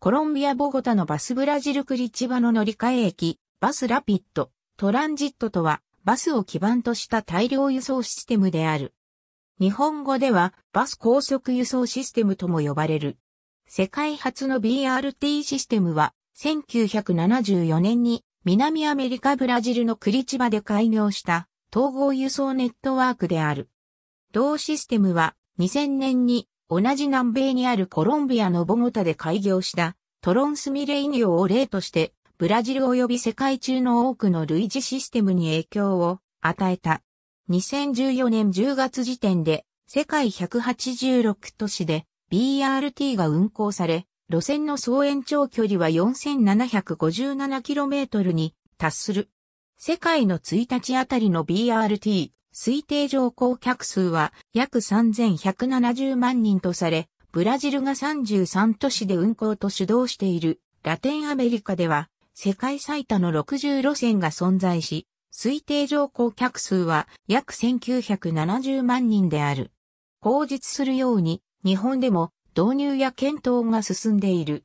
コロンビア・ボゴタのバスブラジル・クリチバの乗り換え駅、バスラピッド、トランジットとは、バスを基盤とした大量輸送システムである。日本語では、バス高速輸送システムとも呼ばれる。世界初の BRT システムは、1974年に、南アメリカ・ブラジルのクリチバで開業した、統合輸送ネットワークである。同システムは、2000年に同じ南米にあるコロンビアのボゴタで開業したトロンスミレイニオを例として、ブラジル及び世界中の多くの類似システムに影響を与えた。2014年10月時点で、世界186都市で BRT が運行され、路線の総延長距離は 4757km に達する。世界の1日あたりの BRT、推定乗降客数は約3170万人とされ、ブラジルが33都市で運行と主導しているラテンアメリカでは世界最多の60路線が存在し、推定乗降客数は約1970万人である。口実するように日本でも導入や検討が進んでいる。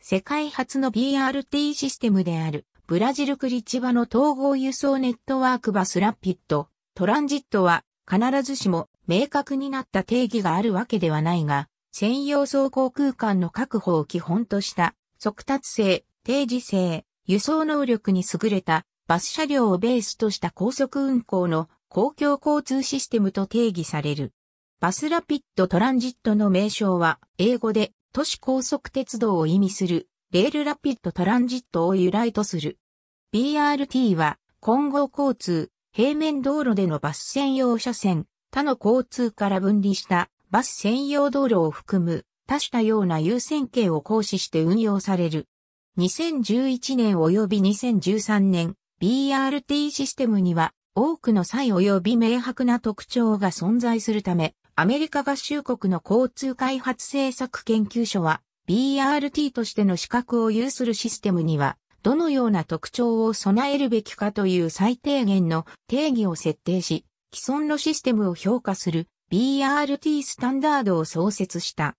世界初の BRT システムであるブラジルクリチバの統合輸送ネットワークバスラピッドトランジットは必ずしも明確になった定義があるわけではないが、専用走行空間の確保を基本とした速達性、定時性、輸送能力に優れたバス車両をベースとした高速運行の公共交通システムと定義される。バスラピッドトランジットの名称は英語で都市高速鉄道を意味するレールラピッドトランジットを由来とする。BRT は混合交通、平面道路でのバス専用車線、他の交通から分離したバス専用道路を含む多種多様な優先形を行使して運用される。2011年及び2013年 BRT システムには多くの際及び明白な特徴が存在するため、アメリカ合衆国の交通開発政策研究所は BRT としての資格を有するシステムにはどのような特徴を備えるべきかという最低限の定義を設定し、既存のシステムを評価する BRT スタンダードを創設した。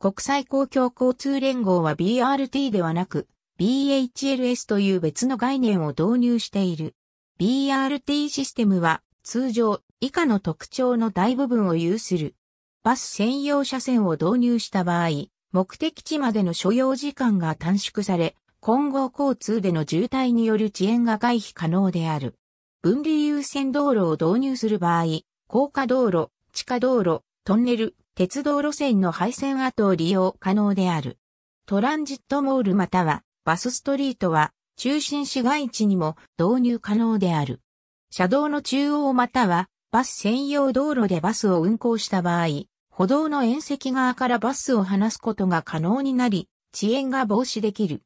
国際公共交通連合は BRT ではなく BHLS という別の概念を導入している。BRT システムは通常以下の特徴の大部分を有する。バス専用車線を導入した場合、目的地までの所要時間が短縮され、混合交通での渋滞による遅延が回避可能である。分離優先道路を導入する場合、高架道路、地下道路、トンネル、鉄道路線の廃線跡を利用可能である。トランジットモールまたはバスストリートは中心市街地にも導入可能である。車道の中央またはバス専用道路でバスを運行した場合、歩道の縁石側からバスを離すことが可能になり、遅延が防止できる。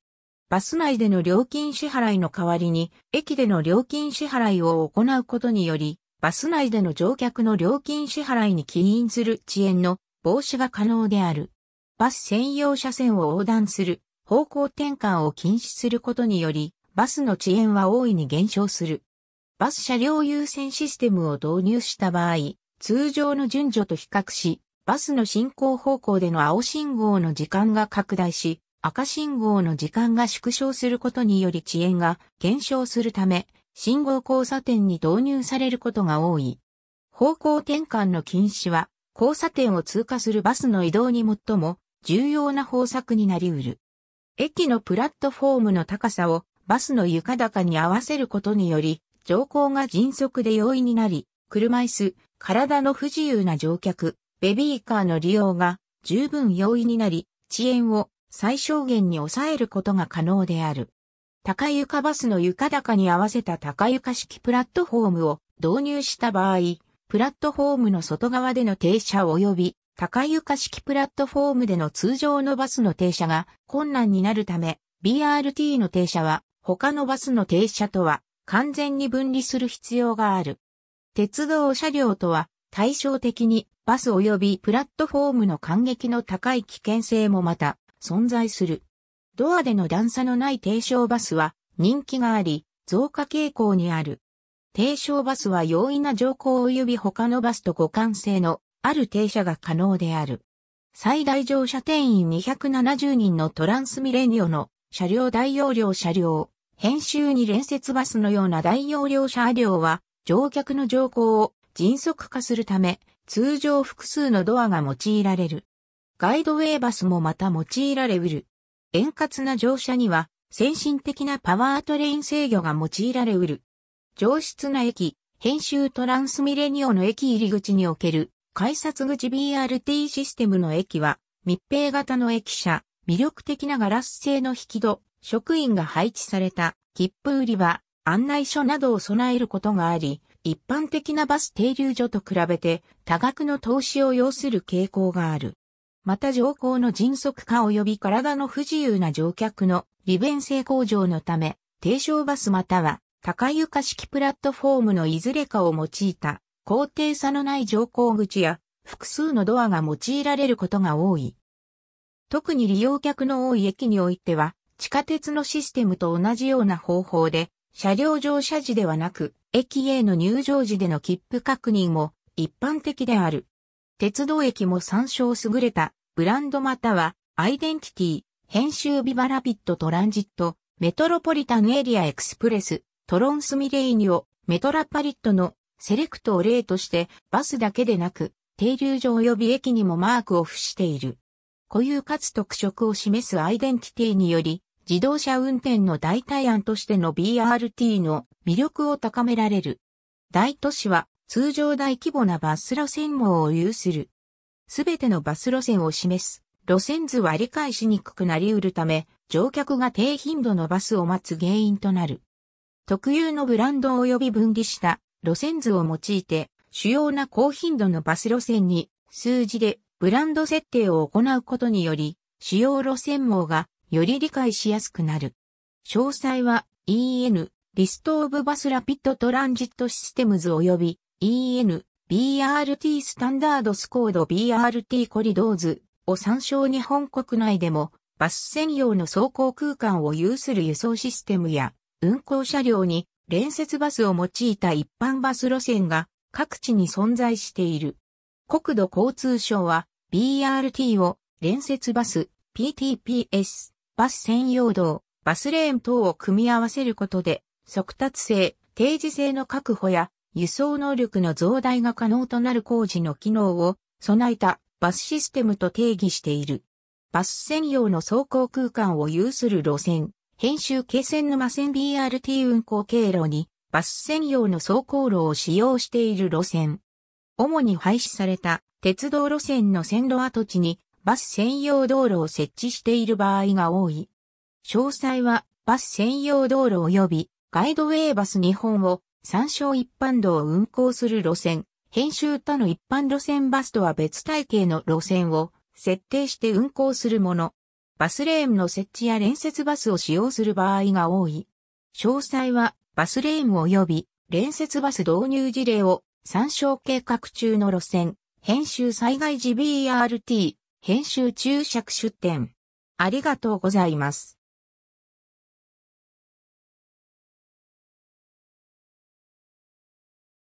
バス内での料金支払いの代わりに、駅での料金支払いを行うことにより、バス内での乗客の料金支払いに起因する遅延の防止が可能である。バス専用車線を横断する、方向転換を禁止することにより、バスの遅延は大いに減少する。バス車両優先システムを導入した場合、通常の順序と比較し、バスの進行方向での青信号の時間が拡大し、赤信号の時間が縮小することにより遅延が減少するため、信号交差点に導入されることが多い。方向転換の禁止は、交差点を通過するバスの移動に最も重要な方策になり得る。駅のプラットフォームの高さをバスの床高に合わせることにより、乗降が迅速で容易になり、車椅子、体の不自由な乗客、ベビーカーの利用が十分容易になり、遅延を最小限に抑えることが可能である。高床バスの床高に合わせた高床式プラットフォームを導入した場合、プラットフォームの外側での停車及び高床式プラットフォームでの通常のバスの停車が困難になるため、BRT の停車は他のバスの停車とは完全に分離する必要がある。鉄道車両とは対照的にバス及びプラットフォームの感激の高い危険性もまた存在する。ドアでの段差のない低床バスは人気があり、増加傾向にある。低床バスは容易な乗降及び他のバスと互換性のある停車が可能である。最大乗車定員270人のトランスミレニオの車両大容量車両、編集に連接バスのような大容量車両は乗客の乗降を迅速化するため通常複数のドアが用いられる。ガイドウェイバスもまた用いられうる。円滑な乗車には、先進的なパワートレイン制御が用いられうる。上質な駅、編集トランスミレニオの駅入り口における、改札口 BRT システムの駅は、密閉型の駅舎、魅力的なガラス製の引き戸、職員が配置された、切符売り場、案内所などを備えることがあり、一般的なバス停留所と比べて多額の投資を要する傾向がある。また乗降の迅速化及び体の不自由な乗客の利便性向上のため、低床バスまたは高床式プラットフォームのいずれかを用いた高低差のない乗降口や複数のドアが用いられることが多い。特に利用客の多い駅においては地下鉄のシステムと同じような方法で車両乗車時ではなく駅への入場時での切符確認も一般的である。鉄道駅も参照優れた、ブランドまたは、アイデンティティ、編集ビバラピットトランジット、メトロポリタンエリアエクスプレス、トロンスミレイニオ、メトラパリットのセレクトを例としてバスだけでなく停留所及び駅にもマークを付している。固有かつ特色を示すアイデンティティにより自動車運転の代替案としての BRT の魅力を高められる。大都市は通常大規模なバス路線網を有する。すべてのバス路線を示す路線図は理解しにくくなりうるため、乗客が低頻度のバスを待つ原因となる。特有のブランド及び分離した路線図を用いて、主要な高頻度のバス路線に数字でブランド設定を行うことにより、主要路線網がより理解しやすくなる。詳細は EN、リストオブバスラピッドトランジットシステムズ及び EN、BRT スタンダードスコード BRT コリドーズを参照日本国内でもバス専用の走行空間を有する輸送システムや運行車両に連接バスを用いた一般バス路線が各地に存在している。国土交通省は BRT を連接バス、PTPS、バス専用道、バスレーン等を組み合わせることで、速達性、定時性の確保や輸送能力の増大が可能となる工事の機能を備えたバスシステムと定義している。バス専用の走行空間を有する路線、編集京線沼線 BRT 運行経路にバス専用の走行路を使用している路線。主に廃止された鉄道路線の線路跡地にバス専用道路を設置している場合が多い。詳細はバス専用道路及びガイドウェイバス日本を参照一般道を運行する路線、編集他の一般路線バスとは別体系の路線を設定して運行するもの。バスレーンの設置や連接バスを使用する場合が多い。詳細はバスレーン及び連接バス導入事例を参照計画中の路線、編集災害時 BRT、編集注釈出展。ありがとうございます。